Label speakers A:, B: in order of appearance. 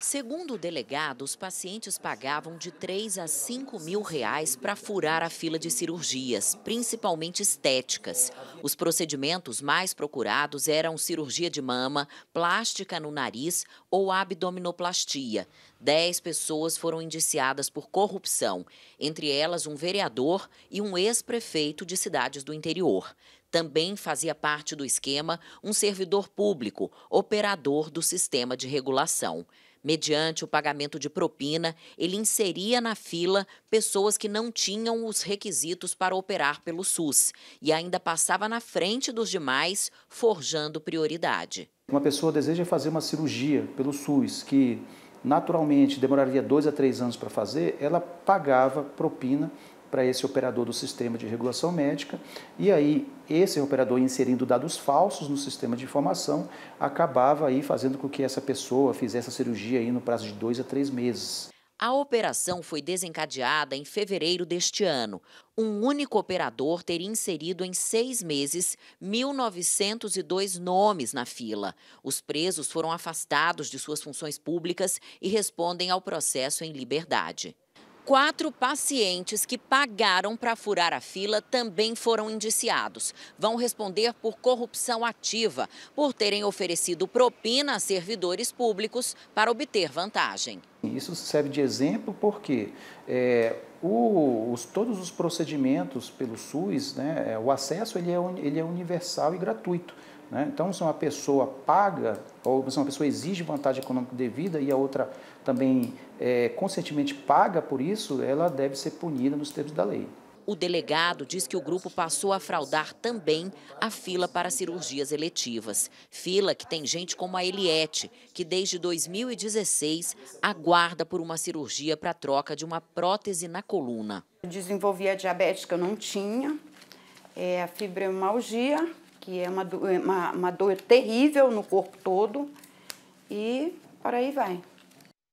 A: Segundo o delegado, os pacientes pagavam de 3 a 5 mil reais para furar a fila de cirurgias, principalmente estéticas. Os procedimentos mais procurados eram cirurgia de mama, plástica no nariz ou abdominoplastia. Dez pessoas foram indiciadas por corrupção, entre elas um vereador e um ex-prefeito de cidades do interior. Também fazia parte do esquema um servidor público, operador do sistema de regulação. Mediante o pagamento de propina, ele inseria na fila pessoas que não tinham os requisitos para operar pelo SUS e ainda passava na frente dos demais, forjando prioridade.
B: Uma pessoa deseja fazer uma cirurgia pelo SUS que naturalmente demoraria dois a três anos para fazer, ela pagava propina para esse operador do sistema de regulação médica, e aí esse operador inserindo dados falsos no sistema de informação acabava aí fazendo com que essa pessoa fizesse a cirurgia aí no prazo de dois a três meses.
A: A operação foi desencadeada em fevereiro deste ano. Um único operador teria inserido em seis meses 1.902 nomes na fila. Os presos foram afastados de suas funções públicas e respondem ao processo em liberdade. Quatro pacientes que pagaram para furar a fila também foram indiciados. Vão responder por corrupção ativa, por terem oferecido propina a servidores públicos para obter vantagem.
B: Isso serve de exemplo porque é, o, os, todos os procedimentos pelo SUS, né, é, o acesso ele é, ele é universal e gratuito. Né? Então, se uma pessoa paga, ou se uma pessoa exige vantagem econômica devida e a outra também é, conscientemente paga por isso, ela deve ser punida nos termos da lei.
A: O delegado diz que o grupo passou a fraudar também a fila para cirurgias eletivas. Fila que tem gente como a Eliette, que desde 2016 aguarda por uma cirurgia para troca de uma prótese na coluna. desenvolvi a diabetes que eu não tinha, é, a fibromialgia que é uma, é
B: uma, uma dor terrível no corpo todo, e por aí vai.